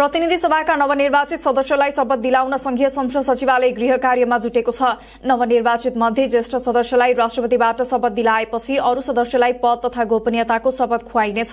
प्रतिनिधि सभाका नवनिर्वाचित सदस्यलाई शपथ दिलाउन संघीय संसद सचिवालय गृह कार्यमा जुटेको छ नवनिर्वाचित मध्ये ज्येष्ठ सदस्यलाई राष्ट्रपतिबाट शपथ दिलाएपछि अरू सदस्यलाई पद तथा गोपनीयताको शपथ खुवाइनेछ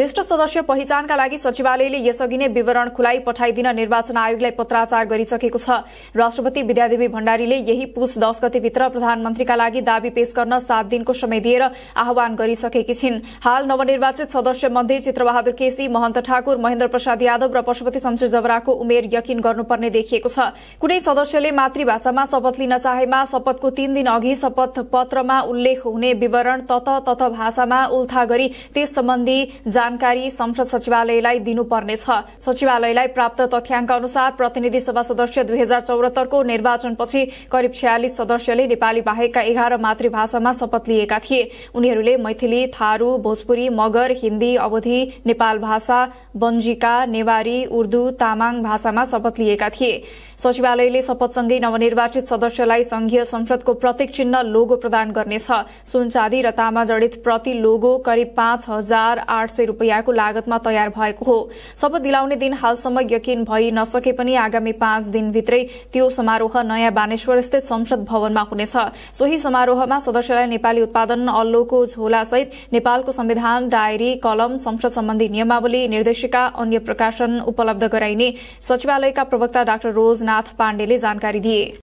ज्येष्ठ सदस्य पहिचानका लागि सचिवालयले यसअघि नै विवरण खुलाई पठाइदिन निर्वाचन आयोगलाई पत्राचार गरिसकेको छ राष्ट्रपति विद्यादेवी भण्डारीले यही पुस दश गतिभित्र प्रधानमन्त्रीका लागि दावी पेश गर्न सात दिनको समय दिएर आह्वान गरिसकेकी छिन् हाल नवनिर्वाचित सदस्य मध्ये चित्रबहादुर केसी महन्त ठाकुर महेन्द्र प्रसाद यादव र राष्ट्रपति शमशेर जबराको उमेर यकिन गर्नुपर्ने देखिएको छ कुनै सदस्यले मातृभाषामा शपथ लिन चाहेमा शपथको तीन दिन अघि शपथ पत्रमा उल्लेख हुने विवरण तत तत भाषामा उल्था गरी त्यस सम्बन्धी जानकारी संसद सचिवालयलाई दिनुपर्नेछ सचिवालयलाई प्राप्त तथ्याङ्क अनुसार प्रतिनिधि सभा सदस्य दुई हजार चौरात्तरको निर्वाचनपछि करिब छ्यालिस सदस्यले नेपाली बाहेकका एघार मातृभाषामा शपथ लिएका थिए उनीहरूले मैथिली थारू भोजपुरी मगर हिन्दी अवधि नेपाल भाषा बन्जिका नेवारी उर्दू तामाङ भाषामा शपथ लिएका थिए सचिवालयले शपथसँगै नवनिर्वाचित सदस्यलाई संघीय संसदको प्रतीक चिन्ह लोगो प्रदान गर्नेछ सुनचाँदी र तामा जडित प्रति लोगो करिब पाँच हजार आठ सय रूपियाँको लागतमा तयार भएको हो शपथ दिलाउने दिन हालसम्म यकिन भइ नसके पनि आगामी पाँच दिनभित्रै त्यो समारोह नयाँ बानेश्वर स्थित संसद भवनमा हुनेछ सोही समारोहमा सदस्यलाई नेपाली उत्पादन अल्लोको झोला सहित नेपालको संविधान डायरी कलम संसद सम्बन्धी नियमावली निर्देशिका अन्य प्रकाशन उपलब्ध गराइने सचिवालयका प्रवक्ता डाक्टर रोजनाथ पाण्डेले जानकारी दिए